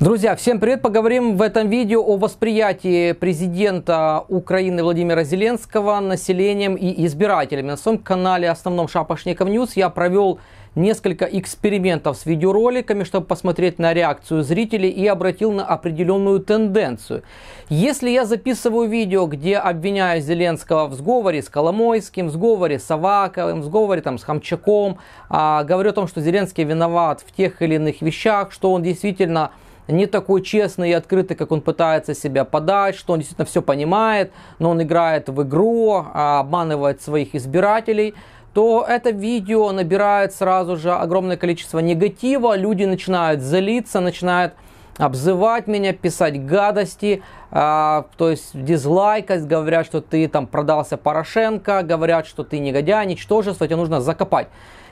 Друзья, всем привет! Поговорим в этом видео о восприятии президента Украины Владимира Зеленского населением и избирателями. На своем канале основном Шапошников Ньюс я провел несколько экспериментов с видеороликами, чтобы посмотреть на реакцию зрителей и обратил на определенную тенденцию. Если я записываю видео, где обвиняю Зеленского в сговоре с Коломойским, в сговоре с Аваковым, в сговоре там, с Хамчаком, а, говорю о том, что Зеленский виноват в тех или иных вещах, что он действительно не такой честный и открытый, как он пытается себя подать, что он действительно все понимает, но он играет в игру, а, обманывает своих избирателей, то это видео набирает сразу же огромное количество негатива, люди начинают залиться, начинают обзывать меня, писать гадости, а, то есть дизлайкать, говорят, что ты там продался Порошенко, говорят, что ты негодяй, ничтожество, тебя нужно закопать.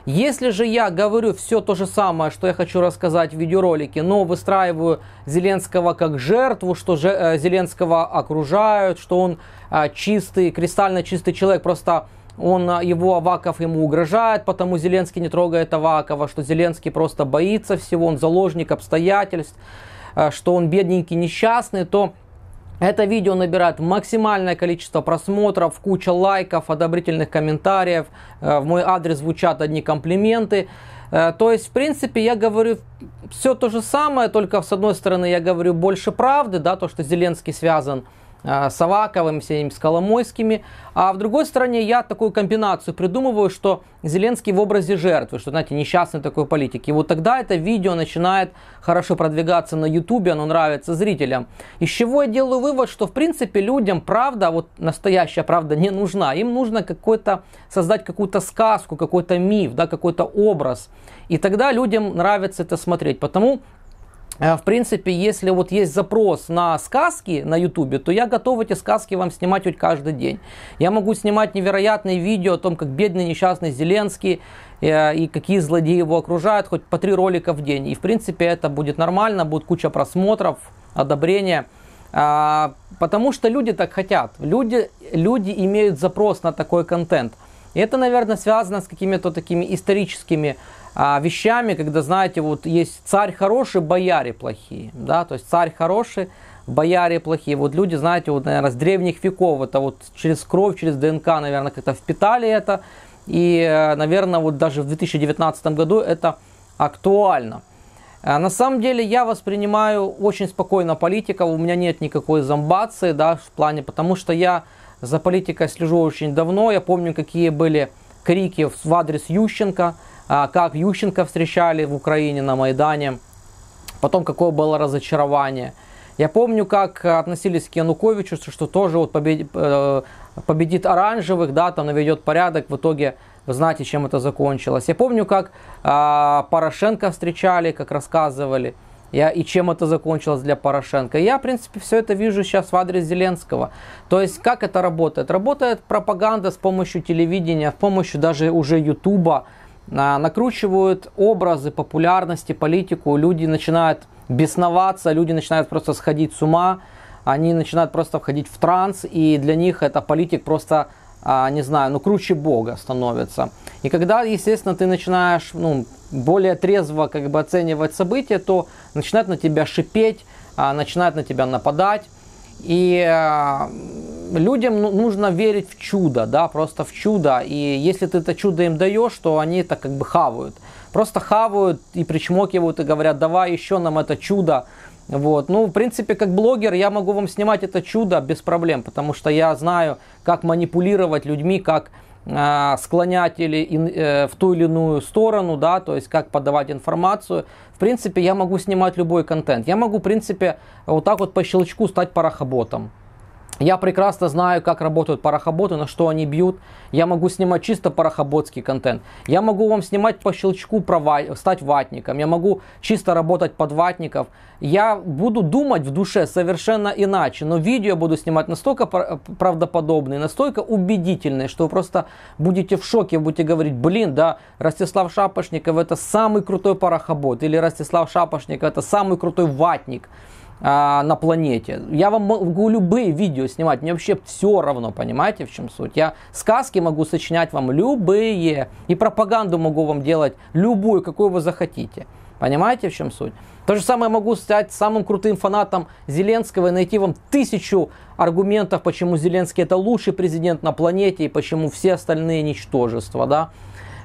Если же я говорю все то же самое, что я хочу рассказать в видеоролике, но выстраиваю Зеленского как жертву, что же, э, Зеленского окружают, что он э, чистый, кристально чистый человек, просто он, э, его Аваков ему угрожает, потому Зеленский не трогает Авакова, что Зеленский просто боится всего, он заложник обстоятельств, что он бедненький, несчастный, то это видео набирает максимальное количество просмотров, куча лайков, одобрительных комментариев. Э, в мой адрес звучат одни комплименты. Э, то есть, в принципе, я говорю все то же самое, только с одной стороны я говорю больше правды, да, то, что Зеленский связан Э, Саваковым, всеми с Коломойскими. А в другой стороне я такую комбинацию придумываю, что Зеленский в образе жертвы, что, знаете, несчастный такой политик. И вот тогда это видео начинает хорошо продвигаться на Ютубе, оно нравится зрителям. Из чего я делаю вывод, что, в принципе, людям правда, а вот настоящая правда не нужна. Им нужно какой-то, создать какую-то сказку, какой-то миф, да, какой-то образ. И тогда людям нравится это смотреть. Потому Э, в принципе, если вот есть запрос на сказки на ютубе, то я готов эти сказки вам снимать хоть каждый день. Я могу снимать невероятные видео о том, как бедный несчастный Зеленский э, и какие злодеи его окружают, хоть по три ролика в день. И, в принципе, это будет нормально, будет куча просмотров, одобрения. А, потому что люди так хотят. Люди, люди имеют запрос на такой контент – и это, наверное, связано с какими-то такими историческими а, вещами, когда, знаете, вот есть царь хороший, бояре плохие, да, то есть царь хороший, бояре плохие. Вот люди, знаете, вот, наверное, с древних веков, это вот через кровь, через ДНК, наверное, как-то впитали это, и, э, наверное, вот даже в 2019 году это актуально. Э, на самом деле я воспринимаю очень спокойно политиков, у меня нет никакой зомбации, да, в плане, потому что я за политикой слежу очень давно. Я помню, какие были крики в адрес Ющенко, а, как Ющенко встречали в Украине на Майдане. Потом какое было разочарование. Я помню, как относились к Януковичу, что тоже вот победит, э, победит оранжевых, да, там наведет порядок. В итоге вы знаете, чем это закончилось. Я помню, как а, Порошенко встречали, как рассказывали я, и чем это закончилось для Порошенко. Я, в принципе, все это вижу сейчас в адрес Зеленского. То есть, как это работает? Работает пропаганда с помощью телевидения, с помощью даже уже Ютуба. А, накручивают образы популярности, политику, люди начинают бесноваться, люди начинают просто сходить с ума, они начинают просто входить в транс, и для них это политик просто а, не знаю, ну, круче Бога становится. И когда, естественно, ты начинаешь, ну, более трезво как бы оценивать события, то начинает на тебя шипеть, а, начинает на тебя нападать. И а, людям ну, нужно верить в чудо, да, просто в чудо. И если ты это чудо им даешь, то они это как бы хавают. Просто хавают и причмокивают и говорят, давай еще нам это чудо. Вот. Ну, в принципе, как блогер я могу вам снимать это чудо без проблем, потому что я знаю, как манипулировать людьми, как а, склонять или э, в ту или иную сторону, да, то есть как подавать информацию. В принципе, я могу снимать любой контент. Я могу, в принципе, вот так вот по щелчку стать парохоботом. Я прекрасно знаю, как работают парохоботы, на что они бьют. Я могу снимать чисто парохоботский контент. Я могу вам снимать по щелчку стать ватником. Я могу чисто работать под ватников. Я буду думать в душе совершенно иначе. Но видео я буду снимать настолько правдоподобные, настолько убедительные, что вы просто будете в шоке. Будете говорить, блин, да, Ростислав Шапошников это самый крутой парохобот. Или Ростислав Шапошников это самый крутой ватник а, на планете. Я вам могу любые видео снимать, мне вообще все равно, понимаете, в чем суть. Я сказки могу сочинять вам любые, и пропаганду могу вам делать любую, какую вы захотите. Понимаете, в чем суть? То же самое могу стать самым крутым фанатом Зеленского и найти вам тысячу аргументов, почему Зеленский это лучший президент на планете и почему все остальные ничтожества, да?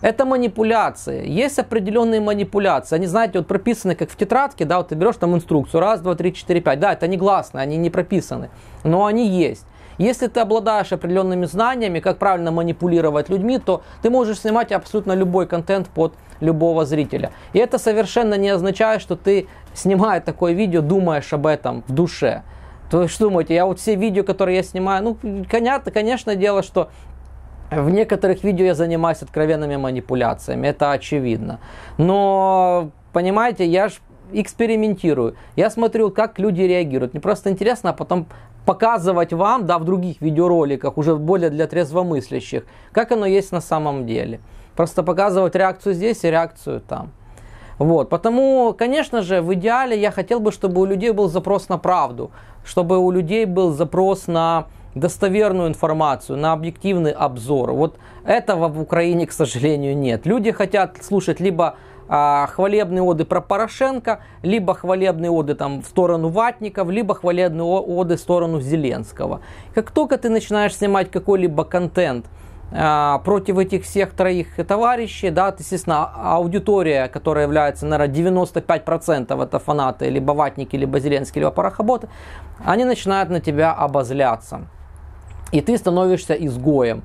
Это манипуляции. Есть определенные манипуляции. Они, знаете, вот прописаны как в тетрадке, да, вот ты берешь там инструкцию, раз, два, три, четыре, пять. Да, это не гласно, они не прописаны, но они есть. Если ты обладаешь определенными знаниями, как правильно манипулировать людьми, то ты можешь снимать абсолютно любой контент под любого зрителя. И это совершенно не означает, что ты, снимая такое видео, думаешь об этом в душе. То есть, что думаете, я вот все видео, которые я снимаю, ну, конечно, конечно, дело, что в некоторых видео я занимаюсь откровенными манипуляциями, это очевидно. Но, понимаете, я же экспериментирую. Я смотрю, как люди реагируют. Мне просто интересно, а потом показывать вам, да, в других видеороликах, уже более для трезвомыслящих, как оно есть на самом деле. Просто показывать реакцию здесь и реакцию там. Вот, потому, конечно же, в идеале я хотел бы, чтобы у людей был запрос на правду, чтобы у людей был запрос на достоверную информацию, на объективный обзор. Вот этого в Украине, к сожалению, нет. Люди хотят слушать либо а, хвалебные оды про Порошенко, либо хвалебные оды там, в сторону Ватников, либо хвалебные оды в сторону Зеленского. Как только ты начинаешь снимать какой-либо контент, а, против этих всех троих товарищей, да, естественно, аудитория, которая является, наверное, 95% это фанаты, либо ватники, либо Зеленский, либо Парахоботы, они начинают на тебя обозляться и ты становишься изгоем.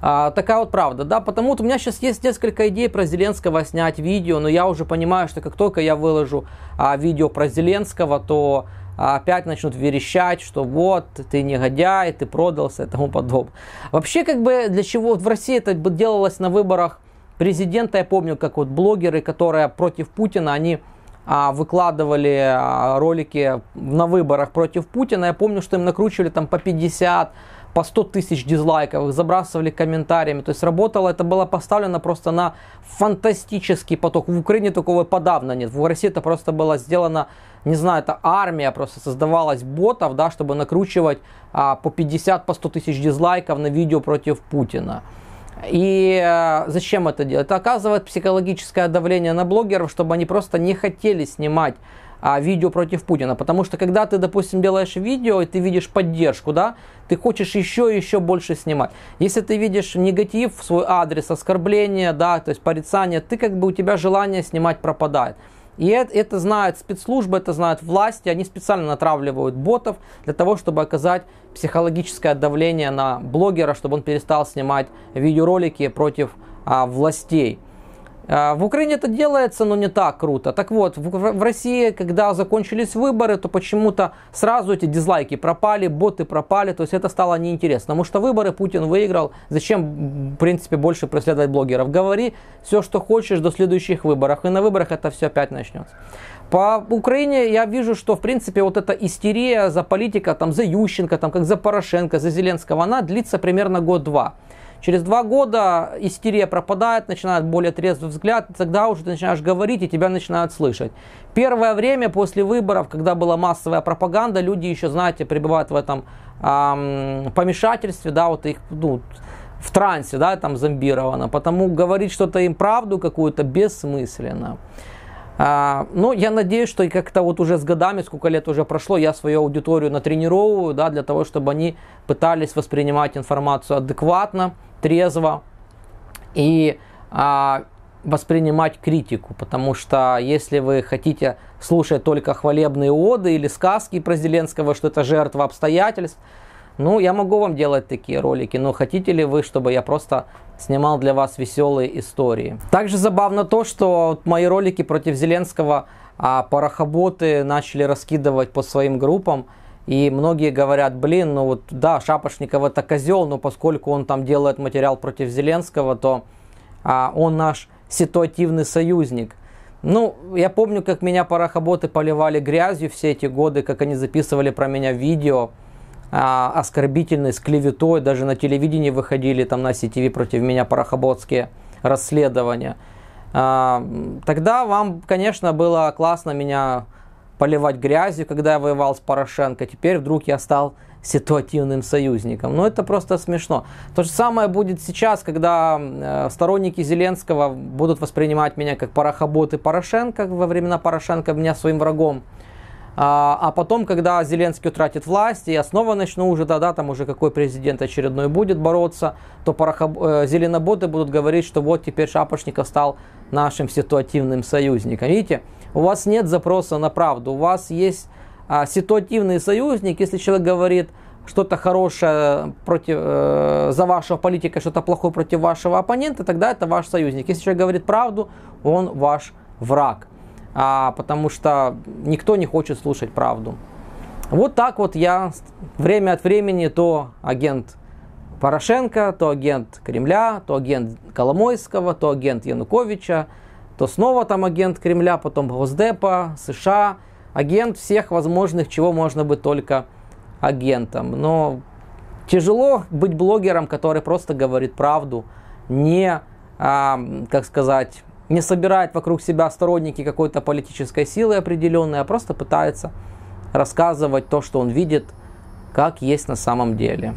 А, такая вот правда, да, потому что у меня сейчас есть несколько идей про Зеленского снять видео, но я уже понимаю, что как только я выложу а, видео про Зеленского, то а, опять начнут верещать, что вот, ты негодяй, ты продался и тому подобное. Вообще, как бы, для чего вот в России это делалось на выборах президента, я помню, как вот блогеры, которые против Путина, они а, выкладывали а, ролики на выборах против Путина, я помню, что им накручивали там по 50 по 100 тысяч дизлайков, их забрасывали комментариями. То есть работало, это было поставлено просто на фантастический поток. В Украине такого подавно нет. В России это просто было сделано, не знаю, это армия просто создавалась ботов, да, чтобы накручивать а, по 50, по 100 тысяч дизлайков на видео против Путина. И э, зачем это делать? Это оказывает психологическое давление на блогеров, чтобы они просто не хотели снимать а, видео против Путина. Потому что когда ты, допустим, делаешь видео и ты видишь поддержку, да, ты хочешь еще и еще больше снимать. Если ты видишь негатив в свой адрес, оскорбление, да, то есть порицание, ты как бы у тебя желание снимать пропадает. И это, это знают спецслужбы, это знают власти, они специально натравливают ботов для того, чтобы оказать психологическое давление на блогера, чтобы он перестал снимать видеоролики против а, властей. А, в Украине это делается, но не так круто. Так вот, в России, когда закончились выборы, то почему-то сразу эти дизлайки пропали, боты пропали, то есть это стало неинтересно. Потому что выборы Путин выиграл, зачем, в принципе, больше преследовать блогеров? Говори все, что хочешь до следующих выборов, и на выборах это все опять начнется. По Украине я вижу, что, в принципе, вот эта истерия за политика, там, за Ющенко, там, как за Порошенко, за Зеленского, она длится примерно год-два. Через два года истерия пропадает, начинает более трезвый взгляд, тогда уже ты начинаешь говорить, и тебя начинают слышать. Первое время после выборов, когда была массовая пропаганда, люди еще, знаете, пребывают в этом эм, помешательстве, да, вот их, ну, в трансе, да, там зомбировано, потому говорить что-то им правду какую-то бессмысленно. А, ну, я надеюсь, что и как-то вот уже с годами, сколько лет уже прошло, я свою аудиторию натренировываю, да, для того, чтобы они пытались воспринимать информацию адекватно, трезво и а, воспринимать критику, потому что если вы хотите слушать только хвалебные оды или сказки про Зеленского, что это жертва обстоятельств, ну, я могу вам делать такие ролики, но хотите ли вы, чтобы я просто снимал для вас веселые истории? Также забавно то, что мои ролики против Зеленского а, парохоботы начали раскидывать по своим группам, и многие говорят, блин, ну вот да, Шапошников это козел, но поскольку он там делает материал против Зеленского, то а, он наш ситуативный союзник. Ну, я помню, как меня парохоботы поливали грязью все эти годы, как они записывали про меня видео а, оскорбительной, с клеветой, даже на телевидении выходили там на CTV против меня парохоботские расследования. А, тогда вам, конечно, было классно меня поливать грязью, когда я воевал с Порошенко. Теперь вдруг я стал ситуативным союзником. Но ну, это просто смешно. То же самое будет сейчас, когда э, сторонники Зеленского будут воспринимать меня как порохобот и Порошенко. Во времена Порошенко меня своим врагом. А, а потом, когда Зеленский утратит власть, и я снова начну уже тогда, там уже какой президент очередной будет бороться, то порохоб... э, зеленоботы будут говорить, что вот теперь Шапошников стал нашим ситуативным союзникам. Видите, у вас нет запроса на правду, у вас есть а, ситуативный союзник, если человек говорит что-то хорошее против, э, за вашего политика, что-то плохое против вашего оппонента, тогда это ваш союзник. Если человек говорит правду, он ваш враг, а, потому что никто не хочет слушать правду. Вот так вот я время от времени то агент Порошенко, то агент Кремля, то агент Коломойского, то агент Януковича, то снова там агент Кремля, потом Госдепа, США, агент всех возможных, чего можно быть только агентом. Но тяжело быть блогером, который просто говорит правду, не, а, как сказать, не собирает вокруг себя сторонники какой-то политической силы определенной, а просто пытается рассказывать то, что он видит, как есть на самом деле.